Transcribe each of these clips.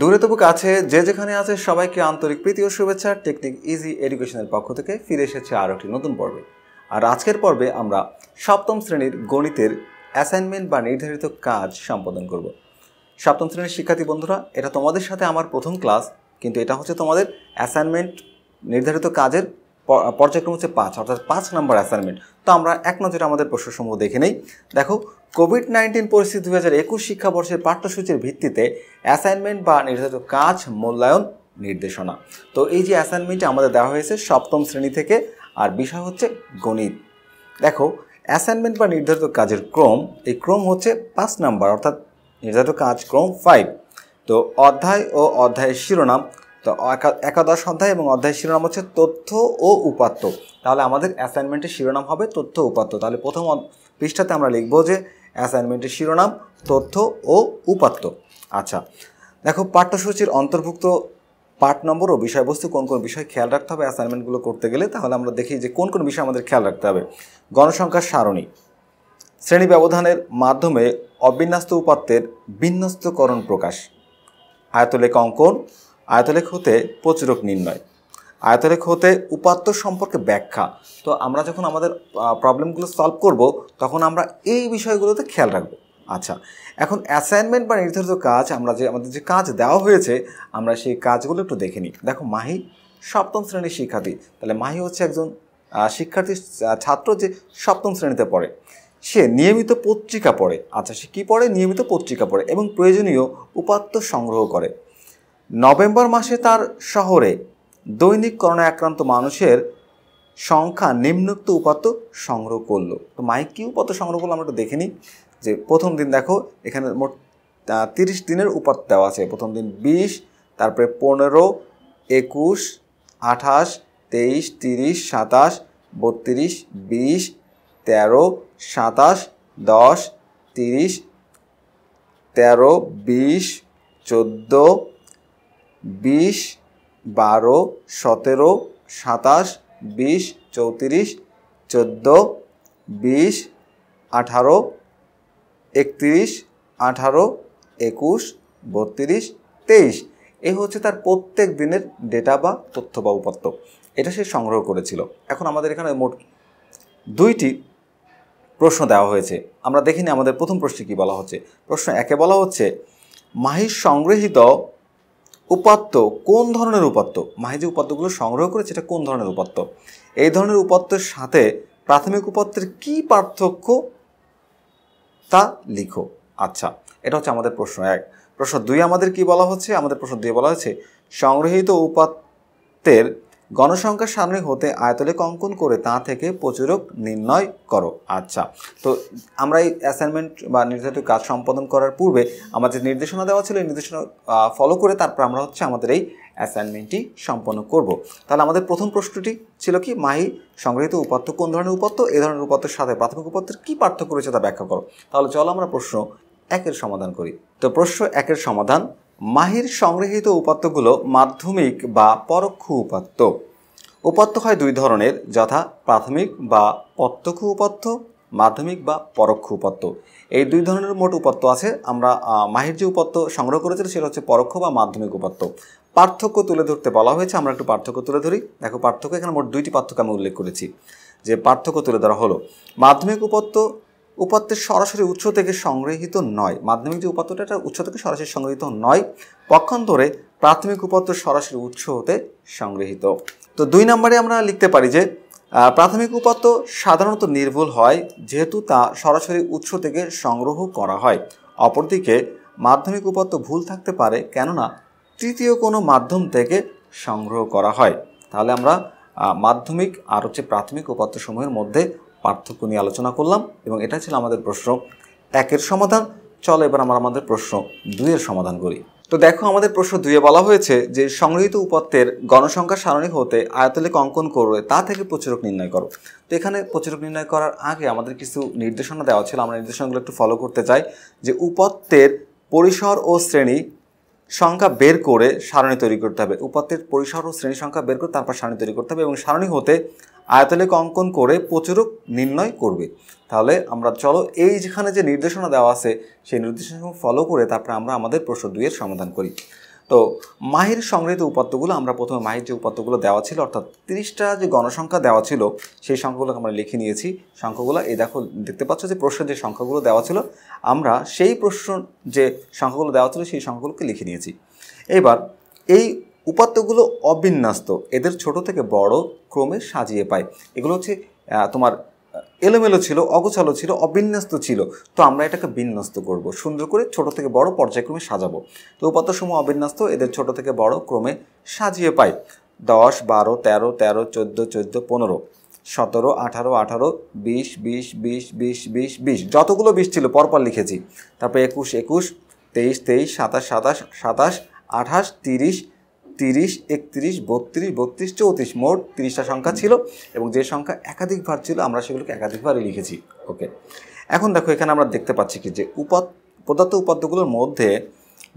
দূরে তবু কাছে যে যেখানে আছে সবাইকে আন্তরিক প্রীতি ও শুভেচ্ছা টেকনিক ইজি এডুকেশনের পক্ষ থেকে ফিরে এসেছে আরও একটি নতুন পর্বে আর আজকের পর্বে আমরা সপ্তম শ্রেণীর গণিতের অ্যাসাইনমেন্ট বা নির্ধারিত কাজ সম্পাদন করব সপ্তম শ্রেণীর শিক্ষার্থী বন্ধুরা এটা তোমাদের সাথে আমার প্রথম ক্লাস কিন্তু এটা হচ্ছে তোমাদের অ্যাসাইনমেন্ট নির্ধারিত কাজের পর্যায়ক্রম হচ্ছে পাঁচ অর্থাৎ পাঁচ নম্বর অ্যাসাইনমেন্ট তো আমরা এক নজরে আমাদের প্রশ্নসমূহ দেখে নেই দেখো কোভিড নাইন্টিন পরিস্থিতি দু হাজার একুশ শিক্ষাবর্ষের পাঠ্যসূচির ভিত্তিতে অ্যাসাইনমেন্ট বা নির্ধারিত কাজ মূল্যায়ন নির্দেশনা তো এই যে অ্যাসাইনমেন্টটি আমাদের দেওয়া হয়েছে সপ্তম শ্রেণী থেকে আর বিষয় হচ্ছে গণিত দেখো অ্যাসাইনমেন্ট বা নির্ধারিত কাজের ক্রম এই ক্রম হচ্ছে পাঁচ নাম্বার অর্থাৎ নির্ধারিত কাজ ক্রম ফাইভ তো অধ্যায় ও অধ্যায়ের শিরোনাম তো একাদশ অধ্যায় এবং অধ্যায়ের শিরোনাম হচ্ছে তথ্য ও উপাত্ত তাহলে আমাদের অ্যাসাইনমেন্টের শিরোনাম হবে তথ্য উপাত্ত তাহলে প্রথম পৃষ্ঠাতে আমরা লিখব যে অ্যাসাইনমেন্টের শিরোনাম তথ্য ও উপাত্ত আচ্ছা দেখো পাঠ্যসূচির অন্তর্ভুক্ত পাঠ নম্বর ও বিষয়বস্তু কোন কোন বিষয় খেয়াল রাখতে হবে অ্যাসাইনমেন্টগুলো করতে গেলে তাহলে আমরা দেখি যে কোন কোন বিষয় আমাদের খেয়াল রাখতে হবে গণসংখ্যার সারণী শ্রেণী ব্যবধানের মাধ্যমে অবিন্যস্ত উপাত্তের বিন্যস্তকরণ প্রকাশ আয়তলেখ অঙ্কন আয়তলেখ হতে প্রচুরক নির্ণয় আয়তরেখ হতে উপাত্ত সম্পর্কে ব্যাখ্যা তো আমরা যখন আমাদের প্রবলেমগুলো সলভ করব তখন আমরা এই বিষয়গুলোতে খেয়াল রাখবো আচ্ছা এখন অ্যাসাইনমেন্ট বা নির্ধারিত কাজ আমরা যে আমাদের যে কাজ দেওয়া হয়েছে আমরা সেই কাজগুলো একটু দেখে নিই দেখো মাহি সপ্তম শ্রেণীর শিক্ষার্থী তাহলে মাহি হচ্ছে একজন শিক্ষার্থী ছাত্র যে সপ্তম শ্রেণীতে পড়ে সে নিয়মিত পত্রিকা পড়ে আচ্ছা সে কী পড়ে নিয়মিত পত্রিকা পড়ে এবং প্রয়োজনীয় উপাত্ত সংগ্রহ করে নভেম্বর মাসে তার শহরে দৈনিক করোনা আক্রান্ত মানুষের সংখ্যা নিম্নোক্ত উপাত্ত সংগ্রহ করলো তো মাইক কী উপাত্ত সংগ্রহ করলো আমরা একটু দেখিনি যে প্রথম দিন দেখো এখানে মোট তিরিশ দিনের উপাত দেওয়া আছে প্রথম দিন বিশ তারপরে পনেরো একুশ আঠাশ তেইশ তিরিশ সাতাশ বত্রিশ বিশ তেরো সাতাশ দশ তিরিশ তেরো বিশ চোদ্দো বিশ বারো সতেরো সাতাশ বিশ চৌত্রিশ চোদ্দো বিশ আঠারো একত্রিশ আঠারো একুশ বত্রিশ তেইশ এ হচ্ছে তার প্রত্যেক দিনের ডেটা বা তথ্য বা উপাত্ত এটা সে সংগ্রহ করেছিল এখন আমাদের এখানে মোট দুইটি প্রশ্ন দেওয়া হয়েছে আমরা দেখিনি আমাদের প্রথম প্রশ্নে কী বলা হচ্ছে প্রশ্ন একে বলা হচ্ছে মাহির সংগৃহীত উপাত্ত কোন ধরনের উপাত্ত মাহি যে উপাত্তগুলো সংগ্রহ করেছে এটা কোন ধরনের উপাত্ত এই ধরনের উপাত্তের সাথে প্রাথমিক উপাত্তের কি পার্থক্য তা লিখো আচ্ছা এটা হচ্ছে আমাদের প্রশ্ন এক প্রশ্ন দুই আমাদের কি বলা হচ্ছে আমাদের প্রশ্ন দুই বলা হচ্ছে সংগৃহীত উপাত্তের গণসংখ্যার সামনে হতে আয়তলে কঙ্কন করে তা থেকে প্রচুরক নির্ণয় করো আচ্ছা তো আমরা এই অ্যাসাইনমেন্ট বা নির্ধারিত কাজ সম্পাদন করার পূর্বে আমাদের নির্দেশনা দেওয়া ছিল এই নির্দেশনা ফলো করে তারপর আমরা হচ্ছে আমাদের এই অ্যাসাইনমেন্টটি সম্পন্ন করব তাহলে আমাদের প্রথম প্রশ্নটি ছিল কি মাহি সংগৃহীত উপাত্ত কোন ধরনের উপাত্ত এ ধরনের উপাত্তের সাথে প্রাথমিক উপাত্তের কী পার্থক্য রয়েছে তা ব্যাখ্যা করো তাহলে চলো আমরা প্রশ্ন একের সমাধান করি তো প্রশ্ন একের সমাধান মাহির সংগৃহীত উপাত্তগুলো মাধ্যমিক বা পরোক্ষ উপাত্ত উপাত্ত হয় দুই ধরনের যথা প্রাথমিক বা প্রত্যক্ষ উপাত্ত মাধ্যমিক বা পরোক্ষ উপাত্ত এই দুই ধরনের মোট উপাত্ত আছে আমরা মাহির যে উপাত্ত সংগ্রহ করেছিল সেটা হচ্ছে পরোক্ষ বা মাধ্যমিক উপাত্ত পার্থক্য তুলে ধরতে বলা হয়েছে আমরা একটু পার্থক্য তুলে ধরি দেখো পার্থক্য এখানে মোট দুইটি পার্থক্য আমি উল্লেখ করেছি যে পার্থক্য তুলে ধরা হলো মাধ্যমিক উপাত্ত উপাত্তের সরাসরি উৎস থেকে সংগৃহীত নয় মাধ্যমিক যে উপাত্তটা এটা উৎস থেকে সরাসরি সংগৃহীত নয় পক্ষান্তরে প্রাথমিক উপাত্ত সরাসরি উৎস হতে সংগৃহীত তো দুই নম্বরে আমরা লিখতে পারি যে প্রাথমিক উপাত্ত সাধারণত নির্ভুল হয় যেহেতু তা সরাসরি উৎস থেকে সংগ্রহ করা হয় অপরদিকে মাধ্যমিক উপাত্ত ভুল থাকতে পারে কেননা তৃতীয় কোনো মাধ্যম থেকে সংগ্রহ করা হয় তাহলে আমরা মাধ্যমিক আর হচ্ছে প্রাথমিক উপাত্তসমূহের মধ্যে পার্থক্য নিয়ে আলোচনা করলাম এবং এটা ছিল আমাদের প্রশ্ন একের সমাধান চলো এবার আমরা আমাদের প্রশ্ন দুইয়ের সমাধান করি তো দেখো আমাদের প্রশ্ন দুইয়ে বলা হয়েছে যে সংগৃহীত উপত্যের গণসংখ্যা সারণী হতে আয়তলিক অঙ্কন করবে তা থেকে প্রচুরক নির্ণয় করো তো এখানে প্রচুরক নির্ণয় করার আগে আমাদের কিছু নির্দেশনা দেওয়া ছিল আমরা নির্দেশনাগুলো একটু ফলো করতে চাই যে উপত্যের পরিসর ও শ্রেণী সংখ্যা বের করে সারণী তৈরি করতে হবে উপত্যের পরিসর ও শ্রেণী সংখ্যা বের করে তারপর সারণী তৈরি করতে হবে এবং সারণী হতে আয়তলিক অঙ্কন করে প্রচুরক নির্ণয় করবে তাহলে আমরা চলো এই যেখানে যে নির্দেশনা দেওয়া আছে সেই নির্দেশনা ফলো করে তারপরে আমরা আমাদের প্রশ্ন দুইয়ের সমাধান করি তো মাহির সংগৃহীত উপাত্তগুলো আমরা প্রথমে মাহির যে উপাত্তগুলো দেওয়া ছিল অর্থাৎ তিরিশটা যে গণসংখ্যা দেওয়া ছিল সেই সংখ্যাগুলোকে আমরা লিখে নিয়েছি সংখ্যাগুলো এই দেখো দেখতে পাচ্ছ যে প্রশ্নের যে সংখ্যাগুলো দেওয়া ছিল আমরা সেই প্রশ্ন যে সংখ্যাগুলো দেওয়া ছিল সেই সংখ্যাগুলোকে লিখে নিয়েছি এবার এই উপাত্তগুলো অবিন্যাস্ত এদের ছোট থেকে বড় ক্রমে সাজিয়ে পায় এগুলো হচ্ছে তোমার এলোমেলো ছিল অগোছালো ছিল অবিন্যস্ত ছিল তো আমরা এটাকে বিন্যস্ত করব সুন্দর করে ছোট থেকে বড় পর্যায়ক্রমে সাজাবো তো উপাত্তসমূহ অবিন্যস্ত এদের ছোট থেকে বড় ক্রমে সাজিয়ে পায় দশ বারো তেরো তেরো চোদ্দো চোদ্দো পনেরো সতেরো আঠারো আঠারো বিশ বিশ বিশ বিশ বিশ বিশ যতগুলো বিশ ছিল পরপর লিখেছি তারপর একুশ একুশ তেইশ তেইশ সাতাশ সাতাশ সাতাশ আঠাশ তিরিশ তিরিশ একত্রিশ বত্রিশ বত্রিশ চৌত্রিশ মোট তিরিশটা সংখ্যা ছিল এবং যে সংখ্যা একাধিকবার ছিল আমরা সেগুলোকে একাধিকবারই লিখেছি ওকে এখন দেখো এখানে আমরা দেখতে পাচ্ছি কি যে উপাদ প্রদত্ত উপাদ্যগুলোর মধ্যে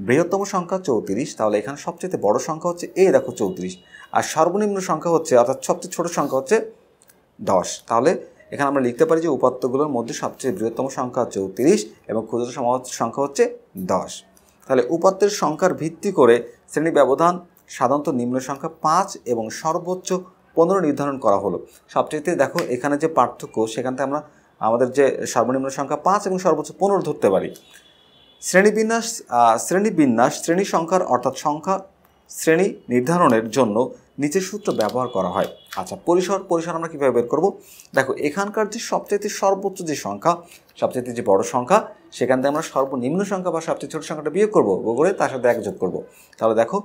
বৃহত্তম সংখ্যা চৌত্রিশ তাহলে এখানে সবচেয়ে বড় সংখ্যা হচ্ছে এই দেখো চৌত্রিশ আর সর্বনিম্ন সংখ্যা হচ্ছে অর্থাৎ সবচেয়ে ছোট সংখ্যা হচ্ছে দশ তাহলে এখানে আমরা লিখতে পারি যে উপাত্তগুলোর মধ্যে সবচেয়ে বৃহত্তম সংখ্যা চৌত্রিশ এবং ক্ষুদ্র সংখ্যা হচ্ছে দশ তাহলে উপাত্তের সংখ্যার ভিত্তি করে শ্রেণী ব্যবধান সাধারণত নিম্ন সংখ্যা পাঁচ এবং সর্বোচ্চ পনেরো নির্ধারণ করা হলো সবচেয়ে দেখো এখানে যে পার্থক্য সেখান থেকে আমরা আমাদের যে সর্বনিম্ন সংখ্যা পাঁচ এবং সর্বোচ্চ পনেরো ধরতে পারি শ্রেণীবিন্যাস শ্রেণীবিন্যাস শ্রেণী সংখ্যার অর্থাৎ সংখ্যা শ্রেণী নির্ধারণের জন্য নিচের সূত্র ব্যবহার করা হয় আচ্ছা পরিসর পরিসর আমরা কীভাবে বের করবো দেখো এখানকার যে সবচাইতে সর্বোচ্চ যে সংখ্যা সবচাইতে যে বড় সংখ্যা সেখান থেকে আমরা সর্বনিম্ন সংখ্যা বা সবচেয়ে ছোট সংখ্যাটা বিয়োগ করবো করে তার সাথে এক যোগ করবো তাহলে দেখো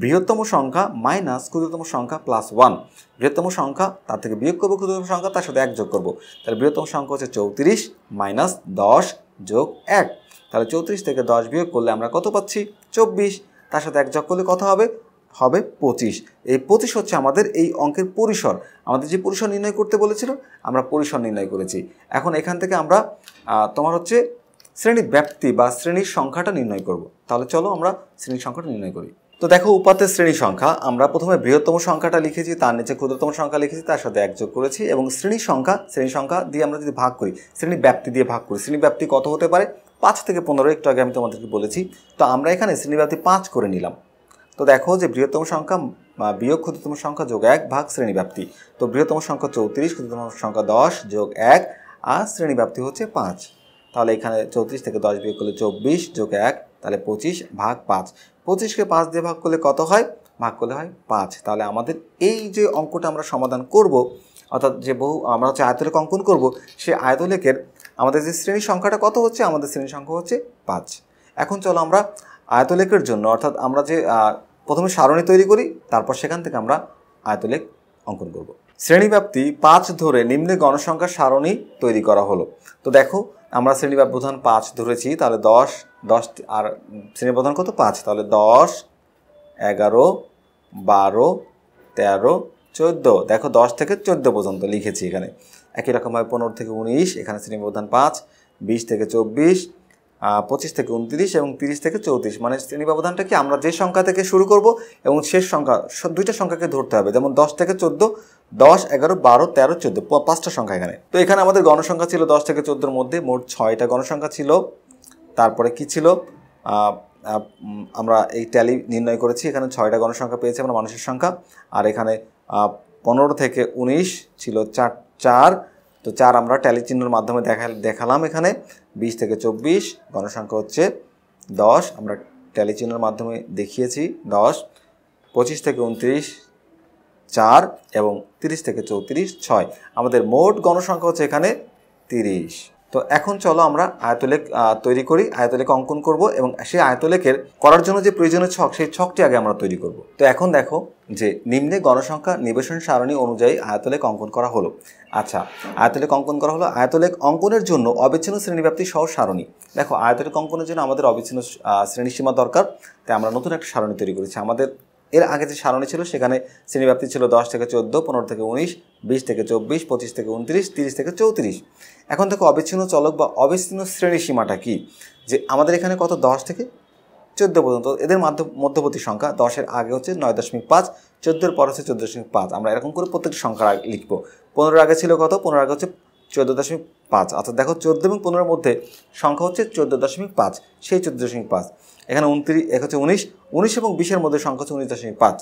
বৃহত্তম সংখ্যা মাইনাস ক্ষুদ্রতম সংখ্যা প্লাস ওয়ান বৃহত্তম সংখ্যা তার থেকে বিয়োগ করবো ক্ষুদ্রতম সংখ্যা তার সাথে এক যোগ করবো তাহলে বৃহত্তম সংখ্যা হচ্ছে চৌত্রিশ মাইনাস দশ যোগ এক তাহলে চৌত্রিশ থেকে দশ বিয়োগ করলে আমরা কত পাচ্ছি চব্বিশ তার সাথে এক যোগ করলে কত হবে হবে পঁচিশ এই পঁচিশ হচ্ছে আমাদের এই অঙ্কের পরিসর আমাদের যে পরিসর নির্ণয় করতে বলেছিল আমরা পরিসর নির্ণয় করেছি এখন এখান থেকে আমরা তোমার হচ্ছে শ্রেণীর ব্যাপ্তি বা শ্রেণীর সংখ্যাটা নির্ণয় করব তাহলে চলো আমরা শ্রেণীর সংখ্যাটা নির্ণয় করি তো দেখো উপাত্তের শ্রেণী সংখ্যা আমরা প্রথমে বৃহত্তম সংখ্যাটা লিখেছি তার নিচে ক্ষুদ্রতম সংখ্যা লিখেছি তার সাথে একযোগ করেছি এবং শ্রেণী সংখ্যা শ্রেণী সংখ্যা দিয়ে আমরা যদি ভাগ করি শ্রেণী ব্যাপ্তি দিয়ে ভাগ করি শ্রেণী ব্যাপ্তি কত হতে পারে পাঁচ থেকে পনেরো একটু আগে আমি তোমাদেরকে বলেছি তো আমরা এখানে শ্রেণী ব্যাপ্তি পাঁচ করে নিলাম তো দেখো যে বৃহত্তম সংখ্যা বিয়োগ ক্ষুদ্রতম সংখ্যা যোগ এক ভাগ শ্রেণী ব্যাপ্তি তো বৃহত্তম সংখ্যা চৌত্রিশ ক্ষুদ্রতম সংখ্যা দশ যোগ এক আর শ্রেণী ব্যাপ্তি হচ্ছে পাঁচ তাহলে এখানে চৌত্রিশ থেকে দশ বিয়োগ করলে চব্বিশ যোগ এক তাহলে পঁচিশ ভাগ পাঁচ পঁচিশকে পাঁচ দিয়ে ভাগ করলে কত হয় ভাগ করলে হয় পাঁচ তাহলে আমাদের এই যে অঙ্কটা আমরা সমাধান করব অর্থাৎ যে বহু আমরা হচ্ছে আয়তলেক অঙ্কন করব সে আয়তলেকের আমাদের যে শ্রেণী সংখ্যাটা কত হচ্ছে আমাদের শ্রেণী সংখ্যা হচ্ছে পাঁচ এখন চলো আমরা আয়তলেকের জন্য অর্থাৎ আমরা যে প্রথমে সারণী তৈরি করি তারপর সেখান থেকে আমরা আয়তলেক অঙ্কন করব। শ্রেণীব্যাপ্তি পাঁচ ধরে নিম্নে গণসংখ্যার সারণী তৈরি করা হলো তো দেখো আমরা শ্রেণীব্যাপ্রধান প্রধান পাঁচ ধরেছি তাহলে দশ দশ আর শ্রেণী প্রধান কত পাঁচ তাহলে দশ এগারো বারো তেরো চোদ্দ দেখো দশ থেকে চোদ্দ পর্যন্ত লিখেছি এখানে একই রকমভাবে পনেরো থেকে উনিশ এখানে শ্রেণী প্রধান পাঁচ বিশ থেকে চব্বিশ পঁচিশ থেকে উনত্রিশ এবং তিরিশ থেকে চৌত্রিশ মানে শ্রেণী ব্যবধানটা কি আমরা যে সংখ্যা থেকে শুরু করব এবং শেষ সংখ্যা দুইটা সংখ্যাকে ধরতে হবে যেমন দশ থেকে চোদ্দো দশ এগারো বারো তেরো চোদ্দো পাঁচটা সংখ্যা এখানে তো এখানে আমাদের গণসংখ্যা ছিল দশ থেকে চোদ্দোর মধ্যে মোট ছয়টা গণসংখ্যা ছিল তারপরে কি ছিল আমরা এই ট্যালি নির্ণয় করেছি এখানে ছয়টা গণসংখ্যা পেয়েছি আমরা মানুষের সংখ্যা আর এখানে পনেরো থেকে ১৯ ছিল চার চার তো চার আমরা ট্যালি চিহ্নর মাধ্যমে দেখা দেখালাম এখানে ২০ থেকে ২৪ গণসংখ্যা হচ্ছে দশ আমরা ট্যালি চিহ্নর মাধ্যমে দেখিয়েছি দশ পঁচিশ থেকে উনত্রিশ চার এবং ৩০ থেকে চৌত্রিশ ছয় আমাদের মোট গণসংখ্যা হচ্ছে এখানে ৩০ তো এখন চলো আমরা আয়তলেখ তৈরি করি আয়তলেখ অঙ্কন করব এবং সেই আয়তলেখের করার জন্য যে প্রয়োজনীয় ছক সেই ছকটি আগে আমরা তৈরি করব তো এখন দেখো যে নিম্নে গণসংখ্যা নিবেশন সারণী অনুযায়ী আয়তলেখ অঙ্কন করা হলো আচ্ছা আয়তলেখ অঙ্কন করা হলো আয়তলেখ অঙ্কনের জন্য অবিচ্ছিন্ন শ্রেণীব্যাপ্তি সহ সারণী দেখো আয়তলেখ অঙ্কনের জন্য আমাদের অবিচ্ছিন্ন শ্রেণীসীমা দরকার তাই আমরা নতুন একটা সারণী তৈরি করেছি আমাদের এর আগে যে সারণি ছিল সেখানে শ্রেণীব্যাপ্তি ছিল দশ থেকে চোদ্দ পনেরো থেকে উনিশ বিশ থেকে চব্বিশ পঁচিশ থেকে উনত্রিশ তিরিশ থেকে চৌত্রিশ এখন থেকে অবিচ্ছিন্ন চলক বা অবিচ্ছিন্ন শ্রেণী সীমাটা কি যে আমাদের এখানে কত দশ থেকে চোদ্দ পর্যন্ত এদের মধ্যবর্তী সংখ্যা দশের আগে হচ্ছে নয় দশমিক পাঁচ চোদ্দোর পর হচ্ছে চোদ্দ দশমিক পাঁচ আমরা এরকম করে প্রত্যেকটি সংখ্যা লিখবো পনেরোর আগে ছিল কত পনেরো আগে হচ্ছে চোদ্দ দশমিক পাঁচ অর্থাৎ দেখো চোদ্দ এবং পনেরোর মধ্যে সংখ্যা হচ্ছে চোদ্দো দশমিক পাঁচ সেই চোদ্দ দশমিক পাঁচ এখানে উনত্রিশ এক হচ্ছে উনিশ উনিশ এবং বিশের মধ্যে সংখ্যা হচ্ছে উনিশ দশমিক পাঁচ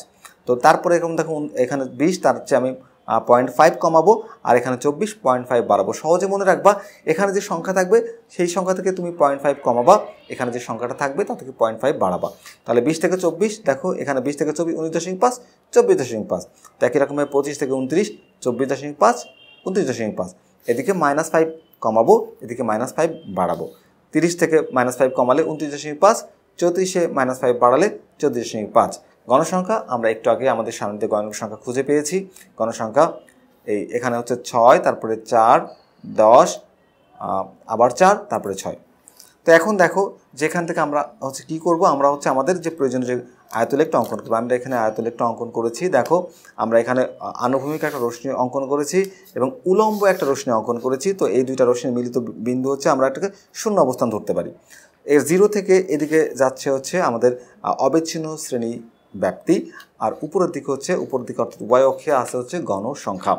তো তারপরে এরকম দেখো এখানে বিশ তার হচ্ছে আমি পয়েন্ট ফাইভ কমাবো আর এখানে চব্বিশ পয়েন্ট ফাইভ বাড়াবো সহজে মনে রাখবা এখানে যে সংখ্যা থাকবে সেই সংখ্যা থেকে তুমি পয়েন্ট ফাইভ কমাবা এখানে যে সংখ্যাটা থাকবে তা থেকে পয়েন্ট ফাইভ বাড়াবা তাহলে বিশ থেকে চব্বিশ দেখো এখানে বিশ থেকে চব্বিশ উনিশ দশমিক পাঁচ চব্বিশ দশমিক পাঁচ তো একই রকমের পঁচিশ থেকে উনত্রিশ চব্বিশ দশমিক পাঁচ উনত্রিশ দশমিক পাঁচ এদিকে মাইনাস ফাইভ কমাবো এদিকে মাইনাস ফাইভ বাড়াবো তিরিশ থেকে মাইনাস ফাইভ কমালে উনত্রিশ দশমিক পাঁচ চৌত্রিশে মাইনাস ফাইভ বাড়ালে চৌত্রিশ দশমিক পাঁচ গণসংখ্যা আমরা একটু আগে আমাদের সামনে গণসংখ্যা খুঁজে পেয়েছি গণসংখ্যা এই এখানে হচ্ছে ছয় তারপরে চার দশ আবার চার তারপরে ছয় তো এখন দেখো যেখান থেকে আমরা হচ্ছে কি করব আমরা হচ্ছে আমাদের যে প্রয়োজনীয় যে একটু অঙ্কন করবো আমরা এখানে একটু অঙ্কন করেছি দেখো আমরা এখানে আনুভূমিক একটা রশ্মি অঙ্কন করেছি এবং উলম্ব একটা রশ্মি অঙ্কন করেছি তো এই দুইটা রশ্মি মিলিত বিন্দু হচ্ছে আমরা একটাকে শূন্য অবস্থান ধরতে পারি এর জিরো থেকে এদিকে যাচ্ছে হচ্ছে আমাদের অবিচ্ছিন্ন শ্রেণী ব্যক্তি আর উপরের দিকে হচ্ছে উপর দিকে অর্থাৎ উভয় অক্ষে আছে হচ্ছে গণসংখ্যা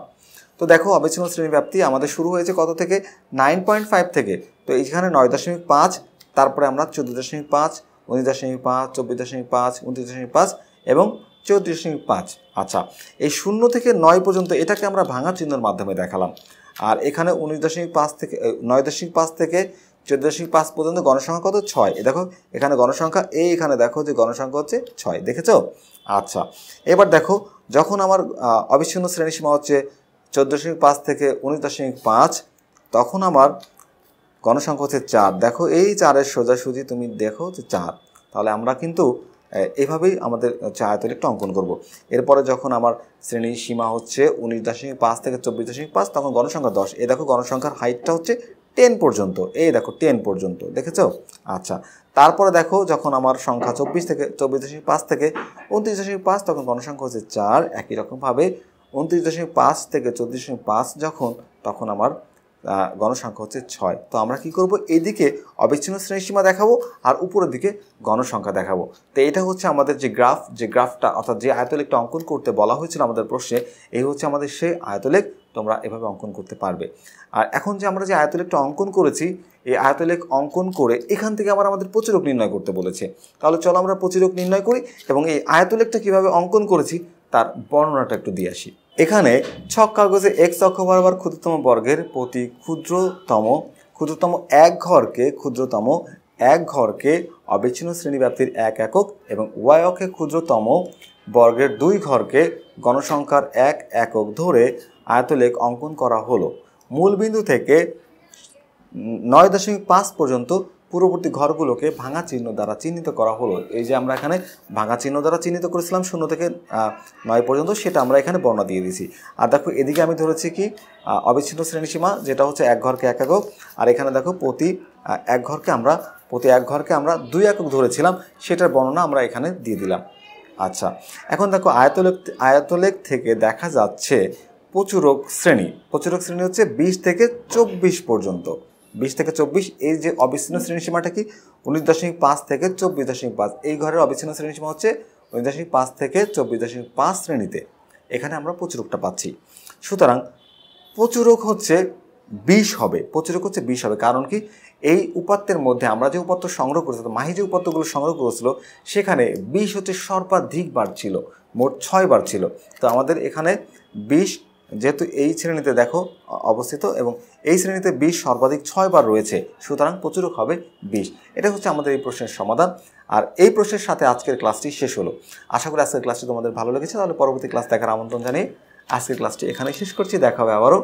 তো দেখো অবিচ্ছিন্ন শ্রেণী ব্যাপ্তি আমাদের শুরু হয়েছে কত থেকে নাইন পয়েন্ট ফাইভ থেকে তো এইখানে নয় দশমিক পাঁচ তারপরে আমরা চোদ্দ দশমিক পাঁচ উনিশ দশমিক পাঁচ চব্বিশ দশমিক পাঁচ উনত্রিশ দশমিক পাঁচ এবং চৌত্রিশ দশমিক পাঁচ আচ্ছা এই শূন্য থেকে নয় পর্যন্ত এটাকে আমরা ভাঙা চিহ্নের মাধ্যমে দেখালাম আর এখানে উনিশ দশমিক পাঁচ থেকে নয় দশমিক পাঁচ থেকে চোদ্দ দশমিক পাঁচ পর্যন্ত গণসংখ্যা কত ছয় এ দেখো এখানে গণসংখ্যা এই এখানে দেখো যে গণসংখ্যা হচ্ছে ছয় দেখেছ আচ্ছা এবার দেখো যখন আমার অবিচ্ছিন্ন শ্রেণী সীমা হচ্ছে চোদ্দ দশমিক পাঁচ থেকে উনিশ দশমিক পাঁচ তখন আমার গণসংখ্যা হচ্ছে চার দেখো এই চারের সোজাসুজি তুমি দেখো যে চার তাহলে আমরা কিন্তু এভাবেই আমাদের আয়তন একটু অঙ্কন করবো এরপরে যখন আমার শ্রেণীর সীমা হচ্ছে উনিশ দশমিক পাঁচ থেকে চব্বিশ দশমিক পাঁচ তখন গণসংখ্যা দশ এ দেখো গণসংখ্যার হাইটটা হচ্ছে টেন পর্যন্ত এই দেখো টেন পর্যন্ত দেখেছো আচ্ছা তারপরে দেখো যখন আমার সংখ্যা চব্বিশ থেকে চব্বিশ দশমিক পাঁচ থেকে উনত্রিশ দশমিক পাঁচ তখন গণসংখ্যা হচ্ছে চার একই রকমভাবে উনত্রিশ দশমিক পাঁচ থেকে চব্বিশ দশমিক পাঁচ যখন তখন আমার গণসংখ্যা হচ্ছে ছয় তো আমরা কি করব এদিকে অবিচ্ছিন্ন শ্রেণীসীমা দেখাবো আর উপরের দিকে গণসংখ্যা দেখাবো তো এটা হচ্ছে আমাদের যে গ্রাফ যে গ্রাফটা অর্থাৎ যে আয়তলিকটা অঙ্কন করতে বলা হয়েছিল আমাদের প্রশ্নে এই হচ্ছে আমাদের সেই আয়তলিক তোমরা এভাবে অঙ্কন করতে পারবে আর এখন যে আমরা যে আয়তলেখটা অঙ্কন করেছি এই আয়তলেখ অঙ্কন করে এখান থেকে আবার আমাদের প্রচুরক নির্ণয় করতে বলেছে তাহলে চলো আমরা প্রচুরক নির্ণয় করি এবং এই আয়তলেখটা কীভাবে অঙ্কন করেছি তার বর্ণনাটা একটু দিয়ে আসি এখানে ছক কাগজে এক্স অক্ষ বরাবর ক্ষুদ্রতম বর্গের প্রতি ক্ষুদ্রতম ক্ষুদ্রতম এক ঘরকে ক্ষুদ্রতম এক ঘরকে অবিচ্ছিন্ন শ্রেণীব্যাপ্তির এক একক এবং ওয়াই অক্ষে ক্ষুদ্রতম বর্গের দুই ঘরকে গণসংখ্যার এক একক ধরে আয়তলেখ অঙ্কন করা হলো মূলবিন্দু থেকে নয় দশমিক পাঁচ পর্যন্ত পূর্ববর্তী ঘরগুলোকে ভাঙা চিহ্ন দ্বারা চিহ্নিত করা হলো এই যে আমরা এখানে ভাঙা চিহ্ন দ্বারা চিহ্নিত করেছিলাম শূন্য থেকে নয় পর্যন্ত সেটা আমরা এখানে বর্ণনা দিয়ে দিয়েছি আর দেখো এদিকে আমি ধরেছি কি অবিচ্ছিন্ন শ্রেণীসীমা যেটা হচ্ছে এক ঘরকে এক একক আর এখানে দেখো প্রতি এক ঘরকে আমরা প্রতি এক ঘরকে আমরা দুই একক ধরেছিলাম সেটার বর্ণনা আমরা এখানে দিয়ে দিলাম আচ্ছা এখন দেখো আয়তলেখ আয়তলেখ থেকে দেখা যাচ্ছে প্রচুরক শ্রেণী প্রচুরক শ্রেণী হচ্ছে বিশ থেকে চব্বিশ পর্যন্ত বিশ থেকে চব্বিশ এই যে অবিচ্ছিন্ন শ্রেণী সীমাটা কি উনিশ দশমিক পাঁচ থেকে চব্বিশ দশমিক পাঁচ এই ঘরের অবিচ্ছিন্ন শ্রেণী সীমা হচ্ছে উনিশ দশমিক পাঁচ থেকে চব্বিশ দশমিক পাঁচ শ্রেণীতে এখানে আমরা প্রচুরকটা পাচ্ছি সুতরাং প্রচুরক হচ্ছে বিষ হবে প্রচুরক হচ্ছে বিষ হবে কারণ কি এই উপাত্তের মধ্যে আমরা যে উপাত্ত সংগ্রহ করেছি মাহি যে উপাত্তগুলো সংগ্রহ করেছিল সেখানে বিষ হচ্ছে সর্বাধিক বার ছিল মোট ছয় বার ছিল তো আমাদের এখানে বিষ যেহেতু এই শ্রেণীতে দেখো অবস্থিত এবং এই শ্রেণীতে বিশ সর্বাধিক ছয়বার রয়েছে সুতরাং প্রচুরক হবে বিশ এটা হচ্ছে আমাদের এই প্রশ্নের সমাধান আর এই প্রশ্নের সাথে আজকের ক্লাসটি শেষ হলো আশা করি আজকের ক্লাসটি তোমাদের ভালো লেগেছে তাহলে পরবর্তী ক্লাস দেখার আমন্ত্রণ জানিয়ে আজকের ক্লাসটি এখানে শেষ করছি দেখা হবে আবারও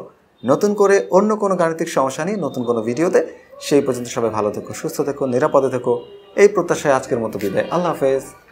নতুন করে অন্য কোনো গাণিতিক সমস্যা নিয়ে নতুন কোনো ভিডিওতে সেই পর্যন্ত সবাই ভালো থেকো সুস্থ থেকো নিরাপদে থেকো এই প্রত্যাশায় আজকের মতো বিদায় আল্লাহ হাফেজ